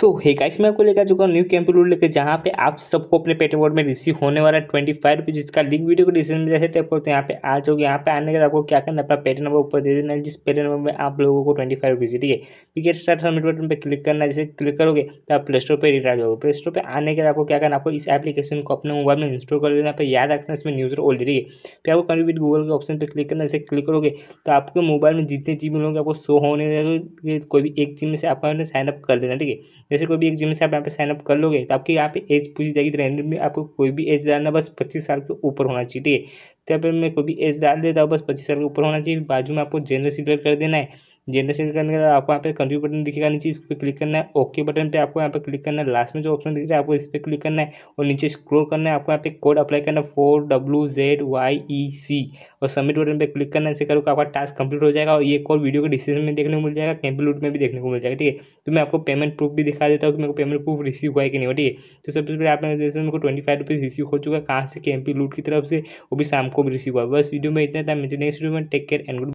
सो hey guys मैं आपको लेकर चुका हूँ न्यू कैंप रूल लेकर जहाँ पे आप सबको अपने पेटीएम कोड में रिसीव होने वाला ट्वेंटी फाइव रुपीज जिसका लिंक वीडियो को डिस्क्रिप्शन में रहते हैं तो, तो यहाँ पे आ जाओगे यहाँ पे आने के बाद आपको क्या करना अपना पेटी नंबर ऊपर दे देना है जिस पेटी नंबर में आप लोगों को ट्वेंटी फाइव रुपीज ठीक है क्रिकेट स्टार्ट हमिट बटन पर क्लिक करना जैसे क्लिक करोगे तो आप प्ले स्टोर पर रिटर्न जाओगे प्ले स्टोर पर आने के बाद आपको क्या करना आपको इस एप्लीकेशन को अपने मोबाइल में इंस्टॉल कर लेना पर याद रखना इसमें न्यूज़र ठीक है फिर आपको कभी भी गूगल के ऑप्शन पर क्लिक करना जैसे क्लिक करोगे तो आपके मोबाइल में जितने जी मिलोगे आपको शो होने कोई भी एक जी में से आपका साइनअप कर देना ठीक है जैसे कोई भी एक जिम से आप यहाँ पे साइनअप कर लोगे तो आपकी यहाँ पे एज पूछी जाएगी रैंडम तो में आपको कोई भी एज डालना बस पच्चीस साल के ऊपर होना चाहिए ठीक है तो यहाँ पर मैं कोई भी एज डाल देता हूँ बस पच्चीस साल के ऊपर होना चाहिए बाजू में आपको जेनरल सिलेक्ट कर देना है जेंडर सेलेक्ट करने के बाद आपको यहाँ पे कंट्री बटन दिखेगा नीचे इस पर क्लिक करना है ओके बटन पे आपको यहाँ पे क्लिक करना है लास्ट में जो ऑप्शन दिख रहा है आपको इस पर क्लिक करना है और नीचे स्क्रोल करना है आपको यहाँ पे कोड अप्लाई करना है four W Z Y E C और सबमिट बटन पे क्लिक करना है इसे करो आपका टास्क कंप्लीट हो जाएगा और ये कोड वीडियो के डिस्क्रिप्शन में देखने को मिल जाएगा कैंपल रूट में भी देखने को मिल जाएगा ठीक है तो मैं आपको पेमेंट प्रूफ भी दिखा देता हूँ कि मेरे को पेमेंट प्रूफ रिसीव हुआ है कि नहीं ठीक है तो सबसे पहले आपने जैसे मेरे को ट्वेंटी फाइव रुपीज़ रिसीव हो चुका है कहाँ से कैंपी लूट की तरफ से वो भी शाम को भी रिसीव हुआ बस वीडियो में इतना था मुझे नेक्स्ट वीडियो में टेक केयर एंड गुड